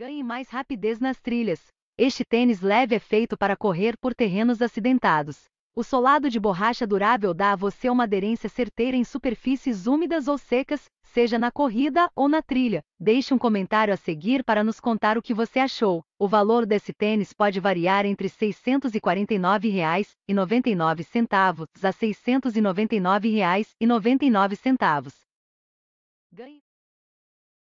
Ganhe mais rapidez nas trilhas. Este tênis leve é feito para correr por terrenos acidentados. O solado de borracha durável dá a você uma aderência certeira em superfícies úmidas ou secas, seja na corrida ou na trilha. Deixe um comentário a seguir para nos contar o que você achou. O valor desse tênis pode variar entre R$ 649,99 a R$ 699,99. Ganhe